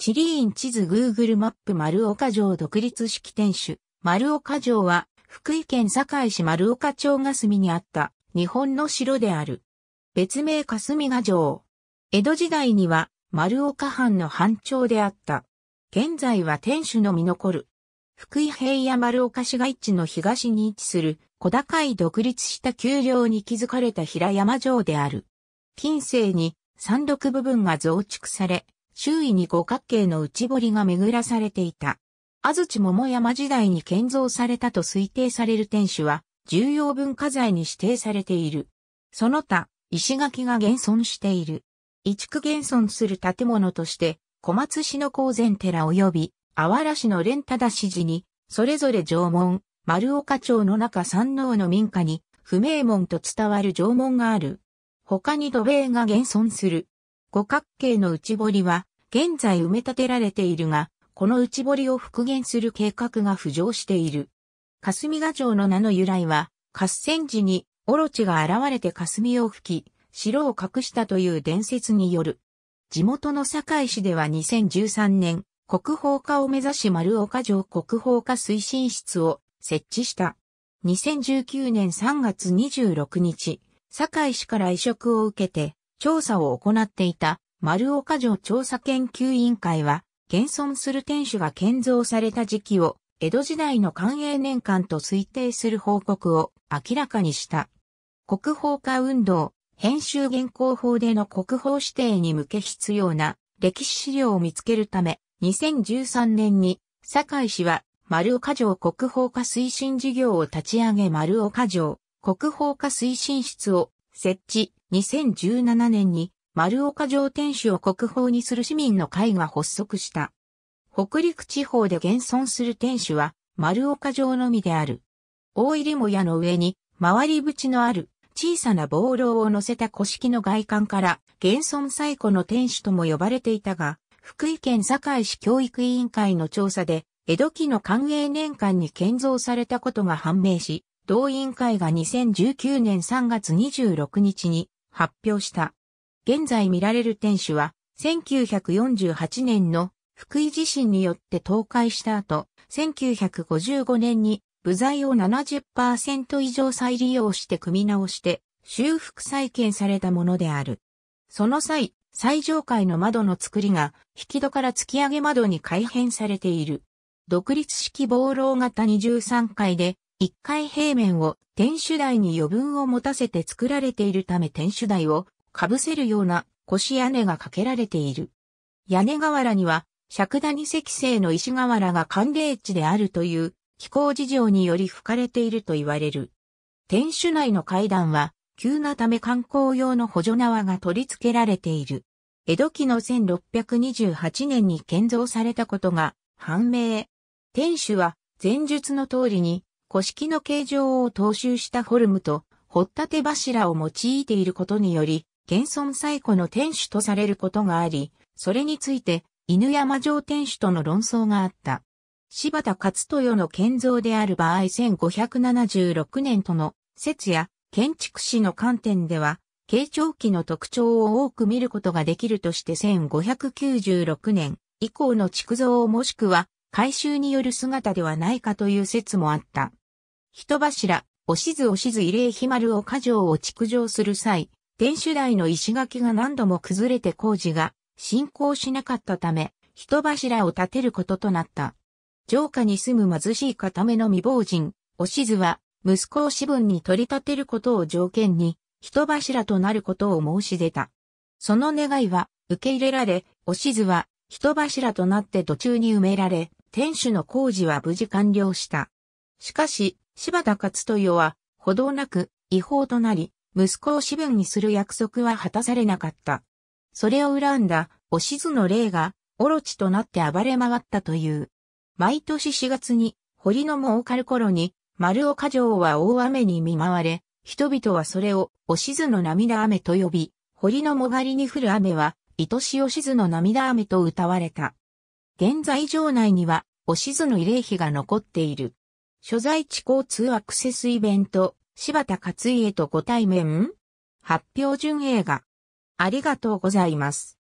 地理院地図グーグルマップ丸岡城独立式天守。丸岡城は、福井県堺市丸岡町が隅にあった日本の城である。別名霞ヶ城。江戸時代には丸岡藩の藩長であった。現在は天守のみ残る。福井平野丸岡市街地の東に位置する小高い独立した丘陵に築かれた平山城である。近世に山麓部分が増築され、周囲に五角形の内堀が巡らされていた。安土桃山時代に建造されたと推定される天守は、重要文化財に指定されている。その他、石垣が現存している。移築現存する建物として、小松市の高前寺及び、あわら市の連忠市寺に、それぞれ縄文、丸岡町の中山王の民家に、不明門と伝わる縄文がある。他に土塀が現存する。五角形の内堀は、現在埋め立てられているが、この内堀を復元する計画が浮上している。霞ヶ城の名の由来は、合戦時に、オロチが現れて霞を吹き、城を隠したという伝説による。地元の堺市では2013年、国宝化を目指し丸岡城国宝化推進室を設置した。2019年3月26日、堺市から移植を受けて調査を行っていた丸岡城調査研究委員会は、現存する天守が建造された時期を、江戸時代の寛永年間と推定する報告を明らかにした。国宝化運動、編集現行法での国宝指定に向け必要な歴史資料を見つけるため、2013年に、堺市は丸岡城国宝化推進事業を立ち上げ丸岡城国宝化推進室を設置。2017年に丸岡城天守を国宝にする市民の会が発足した。北陸地方で現存する天守は丸岡城のみである。大入も屋の上に回り縁のある小さな暴楼を乗せた古式の外観から現存最古の天守とも呼ばれていたが、福井県堺市教育委員会の調査で、江戸期の寛永年間に建造されたことが判明し、同委員会が2019年3月26日に発表した。現在見られる天守は、1948年の福井地震によって倒壊した後、1955年に部材を70%以上再利用して組み直して修復再建されたものである。その際、最上階の窓の作りが引き戸から突き上げ窓に改変されている。独立式防漏型23階で1階平面を天守台に余分を持たせて作られているため天守台をかぶせるような腰屋根がかけられている。屋根瓦には、尺谷石製の石瓦が寒冷地であるという気候事情により吹かれていると言われる。天守内の階段は、急なため観光用の補助縄が取り付けられている。江戸期の1628年に建造されたことが判明。天守は前述の通りに古式の形状を踏襲したフォルムと掘った手柱を用いていることにより現存最古の天守とされることがあり、それについて犬山城天守との論争があった。柴田勝豊の建造である場合1576年との説や建築士の観点では、慶長期の特徴を多く見ることができるとして1596年以降の築造もしくは改修による姿ではないかという説もあった。人柱、おしずおしず慰霊まるを過剰を築城する際、天守台の石垣が何度も崩れて工事が進行しなかったため、人柱を建てることとなった。城下に住む貧しい固めの未亡人、おしずは、息子を子分に取り立てることを条件に、人柱となることを申し出た。その願いは、受け入れられ、おしずは、人柱となって途中に埋められ、天守の工事は無事完了した。しかし、柴田勝豊は、歩道なく、違法となり、息子を子分にする約束は果たされなかった。それを恨んだ、おしずの霊が、オロチとなって暴れ回ったという。毎年4月に、堀の儲かる頃に、丸岡城は大雨に見舞われ、人々はそれを、おしずの涙雨と呼び、堀のもがりに降る雨は、愛しおしずの涙雨と歌われた。現在城内には、おしずの慰霊碑が残っている。所在地交通アクセスイベント、柴田勝家とご対面発表順映画。ありがとうございます。